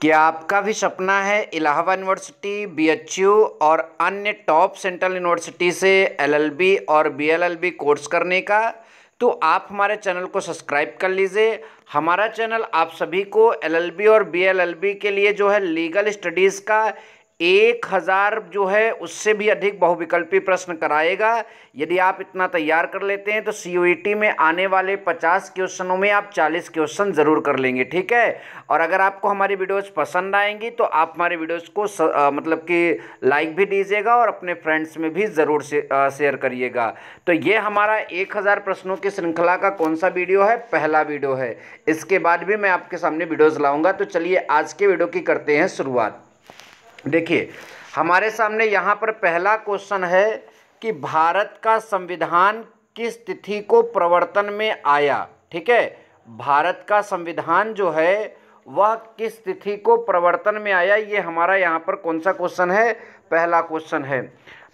क्या आपका भी सपना है इलाहाबाद यूनिवर्सिटी बीएचयू और अन्य टॉप सेंट्रल यूनिवर्सिटी से एलएलबी और बीएलएलबी कोर्स करने का तो आप हमारे चैनल को सब्सक्राइब कर लीजिए हमारा चैनल आप सभी को एलएलबी और बीएलएलबी के लिए जो है लीगल स्टडीज़ का एक हज़ार जो है उससे भी अधिक बहुविकल्पी प्रश्न कराएगा यदि आप इतना तैयार कर लेते हैं तो सी e में आने वाले पचास क्वेश्चनों में आप चालीस क्वेश्चन ज़रूर कर लेंगे ठीक है और अगर आपको हमारी वीडियोस पसंद आएंगी तो आप हमारे वीडियोस को स, आ, मतलब कि लाइक भी दीजिएगा और अपने फ्रेंड्स में भी ज़रूर से, शेयर करिएगा तो ये हमारा एक हज़ार प्रश्नों की श्रृंखला का कौन सा वीडियो है पहला वीडियो है इसके बाद भी मैं आपके सामने वीडियोज़ लाऊँगा तो चलिए आज के वीडियो की करते हैं शुरुआत देखिए हमारे सामने यहाँ पर पहला क्वेश्चन है कि भारत का संविधान किस तिथि को प्रवर्तन में आया ठीक है भारत का संविधान जो है वह किस तिथि को प्रवर्तन में आया ये हमारा यहाँ पर कौन सा क्वेश्चन है पहला क्वेश्चन है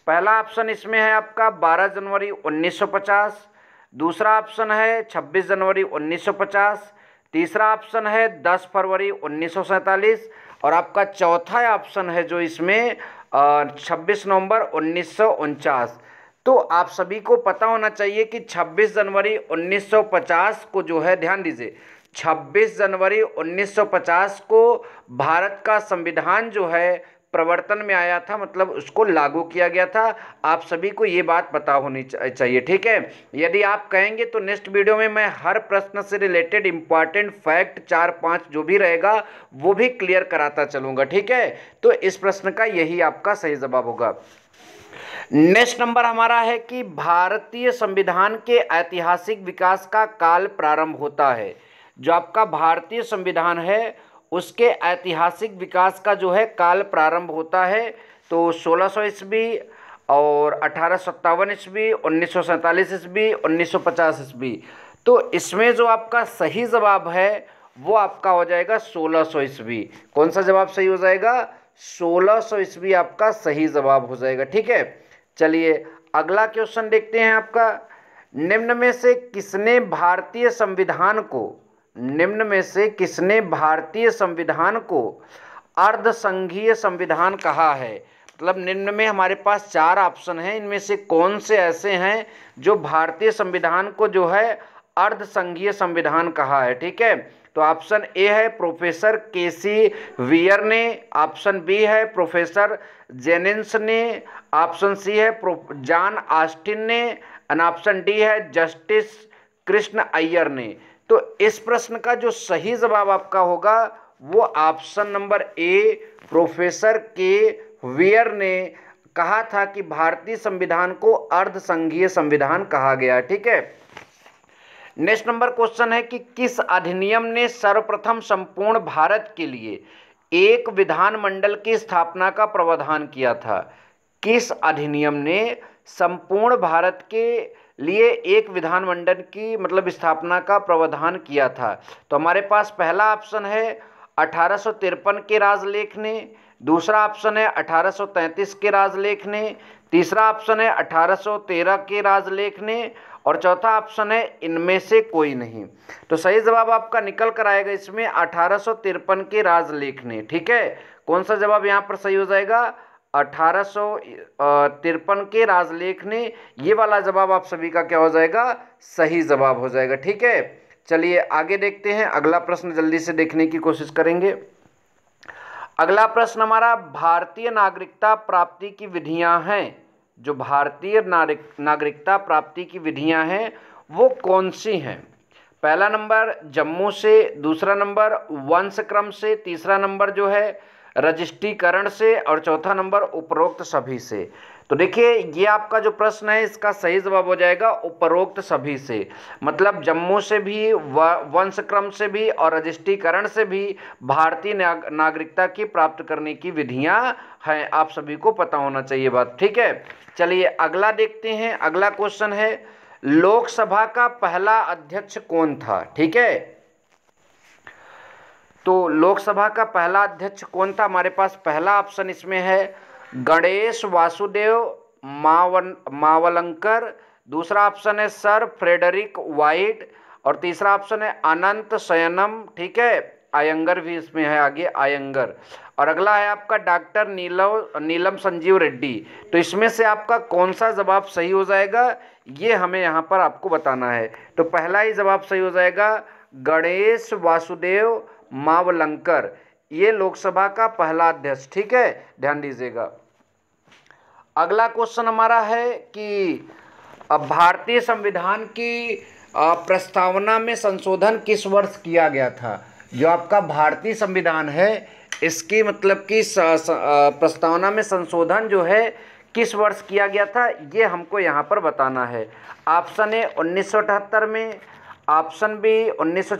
पहला ऑप्शन इसमें है आपका 12 जनवरी 1950 दूसरा ऑप्शन है 26 जनवरी 1950 तीसरा ऑप्शन है 10 फरवरी उन्नीस और आपका चौथा ऑप्शन है जो इसमें छब्बीस नवंबर उन्नीस तो आप सभी को पता होना चाहिए कि 26 जनवरी 1950 को जो है ध्यान दीजिए 26 जनवरी 1950 को भारत का संविधान जो है प्रवर्तन में आया था मतलब उसको लागू किया गया था आप सभी को ये बात पता होनी चाहिए ठीक है यदि आप कहेंगे तो नेक्स्ट वीडियो में मैं हर प्रश्न से रिलेटेड इंपॉर्टेंट फैक्ट चार पाँच जो भी रहेगा वो भी क्लियर कराता चलूँगा ठीक है तो इस प्रश्न का यही आपका सही जवाब होगा नेक्स्ट नंबर हमारा है कि भारतीय संविधान के ऐतिहासिक विकास का काल प्रारंभ होता है जो आपका भारतीय संविधान है उसके ऐतिहासिक विकास का जो है काल प्रारंभ होता है तो सोलह सौ ईस्वी और अठारह सत्तावन ईस्वी उन्नीस सौ सैंतालीस ईस्वी उन्नीस सौ पचास ईस्वी तो इसमें जो आपका सही जवाब है वो आपका हो जाएगा सोलह सौ ईस्वी कौन सा जवाब सही हो जाएगा सोलह सौ ईस्वी आपका सही जवाब हो जाएगा ठीक है चलिए अगला क्वेश्चन देखते हैं आपका निम्न में से किसने भारतीय संविधान को निम्न में से किसने भारतीय संविधान को अर्धसंघीय संविधान कहा है मतलब निम्न में हमारे पास चार ऑप्शन हैं इनमें से कौन से ऐसे हैं जो भारतीय संविधान को जो है अर्धसंघीय संविधान कहा है ठीक है तो ऑप्शन ए है प्रोफेसर के सी वियर ने ऑप्शन बी है प्रोफेसर जेनिन्स ने ऑप्शन सी है जॉन आस्टिन ने एंड ऑप्शन डी है जस्टिस कृष्ण अय्यर ने तो इस प्रश्न का जो सही जवाब आपका होगा वो option number A professor K C Wheare कहा था कि भारतीय संविधान को अर्धसंघीय संविधान कहा गया ठीक है नेक्स्ट नंबर क्वेश्चन है कि किस अधिनियम ने सर्वप्रथम संपूर्ण भारत के लिए एक विधानमंडल की स्थापना का प्रावधान किया था किस अधिनियम ने संपूर्ण भारत के लिए एक विधानमंडल की मतलब स्थापना का प्रावधान किया था तो हमारे पास पहला ऑप्शन है अठारह के राजलेख ने दूसरा ऑप्शन है 1833 के राजलेख ने तीसरा ऑप्शन है 1813 के राजलेख ने और चौथा ऑप्शन है इनमें से कोई नहीं तो सही जवाब आपका निकल कर आएगा इसमें अठारह के राजलेख ने ठीक है कौन सा जवाब यहाँ पर सही हो जाएगा अठारह के राजलेख ने ये वाला जवाब आप सभी का क्या हो जाएगा सही जवाब हो जाएगा ठीक है चलिए आगे देखते हैं अगला प्रश्न जल्दी से देखने की कोशिश करेंगे अगला प्रश्न हमारा भारतीय नागरिकता प्राप्ति की विधियां हैं जो भारतीय नागरिकता प्राप्ति की विधियां हैं वो कौन सी हैं पहला नंबर जम्मू से दूसरा नंबर वंश क्रम से तीसरा नंबर जो है रजिस्ट्रीकरण से और चौथा नंबर उपरोक्त सभी से तो देखिए ये आपका जो प्रश्न है इसका सही जवाब हो जाएगा उपरोक्त सभी से मतलब जम्मू से भी वंशक्रम से भी और रजिस्ट्रीकरण से भी भारतीय नाग, नागरिकता की प्राप्त करने की विधियां हैं आप सभी को पता होना चाहिए बात ठीक है चलिए अगला देखते हैं अगला क्वेश्चन है लोकसभा का पहला अध्यक्ष कौन था ठीक है तो लोकसभा का पहला अध्यक्ष कौन था हमारे पास पहला ऑप्शन इसमें है गणेश वासुदेव मावन मावलंकर दूसरा ऑप्शन है सर फ्रेडरिक वाइट और तीसरा ऑप्शन है अनंत सयनम ठीक है आयंगर भी इसमें है आगे आयंगर और अगला है आपका डॉक्टर नीलव नीलम संजीव रेड्डी तो इसमें से आपका कौन सा जवाब सही हो जाएगा ये हमें यहाँ पर आपको बताना है तो पहला ही जवाब सही हो जाएगा गणेश वासुदेव मावलंकर ये लोकसभा का पहला अध्यक्ष ठीक है ध्यान दीजिएगा अगला क्वेश्चन हमारा है कि भारतीय संविधान की प्रस्तावना में संशोधन किस वर्ष किया गया था जो आपका भारतीय संविधान है इसकी मतलब कि प्रस्तावना में संशोधन जो है किस वर्ष किया गया था ये हमको यहाँ पर बताना है ऑप्शन ए उन्नीस में ऑप्शन बी उन्नीस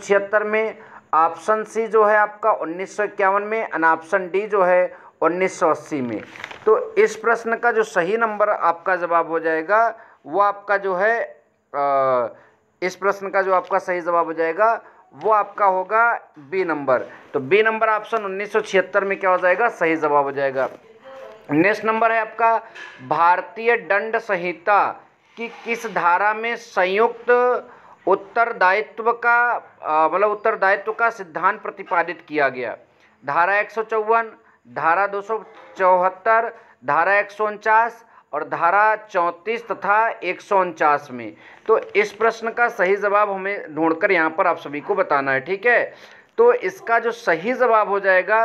में ऑप्शन सी जो है आपका उन्नीस में एंड ऑप्शन डी जो है 1980 में तो इस प्रश्न का जो सही नंबर आपका जवाब हो जाएगा वो आपका जो है आ, इस प्रश्न का जो आपका सही जवाब हो जाएगा वो आपका होगा बी नंबर तो बी नंबर ऑप्शन उन्नीस में क्या हो जाएगा सही जवाब हो जाएगा नेक्स्ट नंबर है आपका भारतीय दंड संहिता की किस धारा में संयुक्त उत्तरदायित्व का मतलब उत्तरदायित्व का सिद्धांत प्रतिपादित किया गया धारा एक धारा दो धारा एक और धारा चौंतीस तथा एक में तो इस प्रश्न का सही जवाब हमें ढूंढकर यहाँ पर आप सभी को बताना है ठीक है तो इसका जो सही जवाब हो जाएगा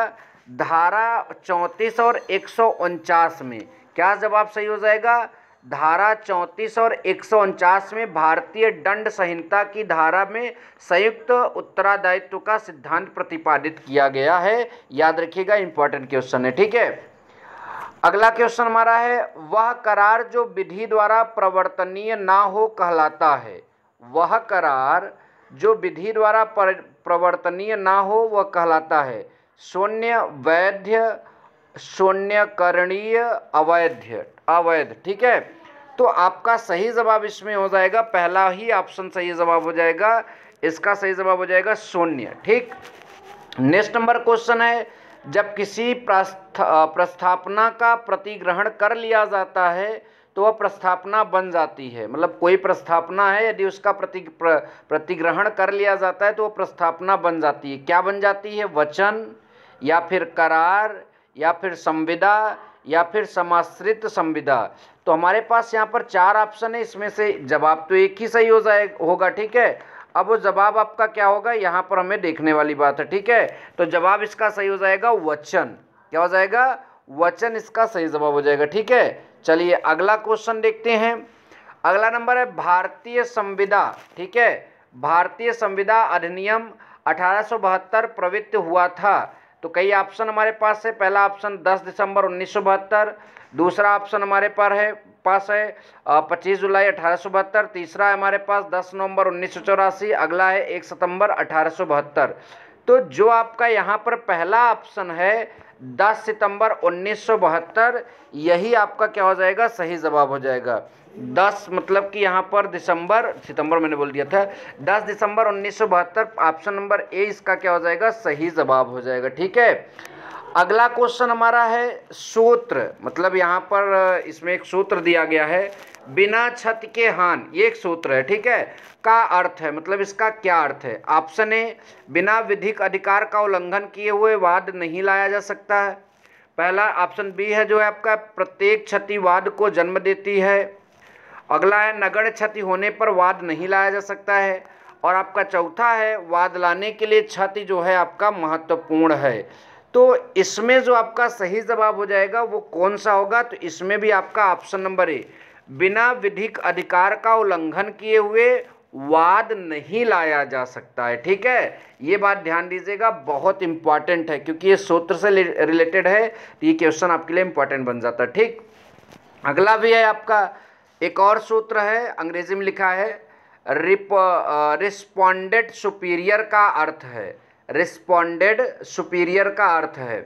धारा चौंतीस और एक में क्या जवाब सही हो जाएगा धारा चौंतीस और एक में भारतीय दंड संहिता की धारा में संयुक्त उत्तरादायित्व का सिद्धांत प्रतिपादित किया गया है याद रखिएगा इंपॉर्टेंट क्वेश्चन है ठीक है अगला क्वेश्चन हमारा है वह करार जो विधि द्वारा प्रवर्तनीय ना हो कहलाता है वह करार जो विधि द्वारा प्रवर्तनीय ना हो वह कहलाता है शून्य वैध शून्य करणीय अवैध अवैध ठीक है तो आपका सही जवाब इसमें हो जाएगा पहला ही ऑप्शन सही जवाब हो जाएगा इसका सही जवाब हो जाएगा शून्य ठीक नेक्स्ट नंबर क्वेश्चन है जब किसी प्रस्थापना का प्रतिग्रहण कर लिया जाता है तो वह प्रस्थापना बन जाती है मतलब कोई प्रस्थापना है यदि उसका प्रति प्र, प्रतिग्रहण कर लिया जाता है तो वह प्रस्थापना बन जाती है क्या बन जाती है वचन या फिर करार या फिर संविदा या फिर समाश्रित संविदा तो हमारे पास यहाँ पर चार ऑप्शन है इसमें से जवाब तो एक ही सही हो जाए होगा ठीक है अब वो जवाब आपका क्या होगा यहाँ पर हमें देखने वाली बात है ठीक है तो जवाब इसका सही हो जाएगा वचन क्या हो जाएगा वचन इसका सही जवाब हो जाएगा ठीक है चलिए अगला क्वेश्चन देखते हैं अगला नंबर है भारतीय संविदा ठीक है भारतीय संविदा अधिनियम अठारह प्रवृत्त हुआ था तो कई ऑप्शन हमारे पास है पहला ऑप्शन 10 दिसंबर उन्नीस दूसरा ऑप्शन हमारे पर है पास है पच्चीस जुलाई अठारह तीसरा है हमारे पास 10 नवंबर उन्नीस अगला है 1 सितंबर अठारह तो जो आपका यहाँ पर पहला ऑप्शन है 10 सितंबर उन्नीस यही आपका क्या हो जाएगा सही जवाब हो जाएगा दस मतलब कि यहाँ पर दिसंबर सितंबर मैंने बोल दिया था दस दिसंबर उन्नीस ऑप्शन नंबर ए इसका क्या हो जाएगा सही जवाब हो जाएगा ठीक है अगला क्वेश्चन हमारा है सूत्र मतलब यहाँ पर इसमें एक सूत्र दिया गया है बिना छत के हान ये एक सूत्र है ठीक है का अर्थ है मतलब इसका क्या अर्थ है ऑप्शन ए बिना विधिक अधिकार का उल्लंघन किए हुए वाद नहीं लाया जा सकता है पहला ऑप्शन बी है जो है आपका प्रत्येक क्षतिवाद को जन्म देती है अगला है नगर क्षति होने पर वाद नहीं लाया जा सकता है और आपका चौथा है वाद लाने के लिए क्षति जो है आपका महत्वपूर्ण है तो इसमें जो आपका सही जवाब हो जाएगा वो कौन सा होगा तो इसमें भी आपका ऑप्शन नंबर ए बिना विधिक अधिकार का उल्लंघन किए हुए वाद नहीं लाया जा सकता है ठीक है ये बात ध्यान दीजिएगा बहुत इंपॉर्टेंट है क्योंकि ये सूत्र से रिलेटेड है तो ये क्वेश्चन आपके लिए इंपॉर्टेंट बन जाता है ठीक अगला भी है आपका एक और सूत्र है अंग्रेजी में लिखा है रिप रिस्पॉन्डेड सुपीरियर का अर्थ है रिस्पॉन्डेड सुपीरियर का अर्थ है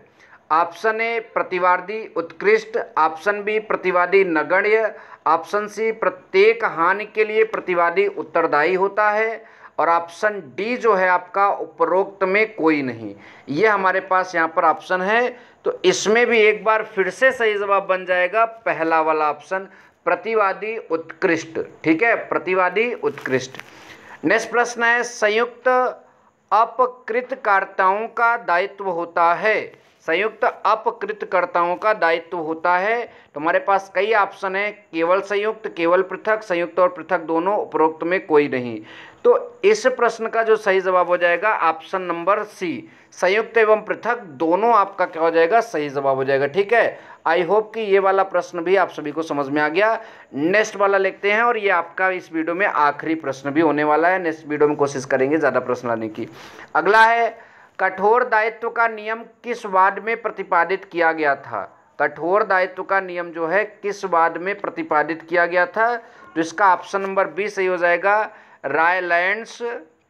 ऑप्शन ए प्रतिवादी उत्कृष्ट ऑप्शन बी प्रतिवादी नगण्य ऑप्शन सी प्रत्येक हानि के लिए प्रतिवादी उत्तरदायी होता है और ऑप्शन डी जो है आपका उपरोक्त में कोई नहीं ये हमारे पास यहाँ पर ऑप्शन है तो इसमें भी एक बार फिर से सही जवाब बन जाएगा पहला वाला ऑप्शन प्रतिवादी उत्कृष्ट ठीक है प्रतिवादी उत्कृष्ट नेक्स्ट प्रश्न है संयुक्त अपकृतकर्ताओं का दायित्व होता है संयुक्त अपकृतकर्ताओं का दायित्व होता है तुम्हारे पास कई ऑप्शन है केवल संयुक्त केवल पृथक संयुक्त और पृथक दोनों उपरोक्त में कोई नहीं तो इस प्रश्न का जो सही जवाब हो जाएगा ऑप्शन नंबर सी संयुक्त एवं पृथक दोनों आपका क्या हो जाएगा सही जवाब हो जाएगा ठीक है आई होप कि ये वाला प्रश्न भी आप सभी को समझ में आ गया नेक्स्ट वाला लिखते हैं और ये आपका इस वीडियो में आखिरी प्रश्न भी होने वाला है नेक्स्ट वीडियो में कोशिश करेंगे ज़्यादा प्रश्न लाने की अगला है कठोर दायित्व का नियम किस वाद में प्रतिपादित किया गया था कठोर दायित्व का नियम जो है किस वाद में प्रतिपादित किया गया था तो इसका ऑप्शन नंबर बी सही हो जाएगा रायलैंड्स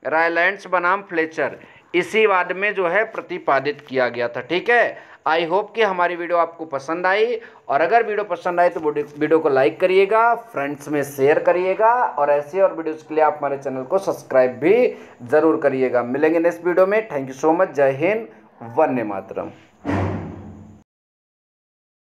रायलैंड्स बनाम फ्लेचर इसी वाद में जो है प्रतिपादित किया गया था ठीक है आई होप कि हमारी वीडियो आपको पसंद आई और अगर वीडियो पसंद आए तो वीडियो को लाइक करिएगा फ्रेंड्स में शेयर करिएगा और ऐसे और वीडियोस के लिए आप हमारे चैनल को सब्सक्राइब भी ज़रूर करिएगा मिलेंगे नेक्स्ट वीडियो में थैंक यू सो मच जय हिंद वन्य मातरम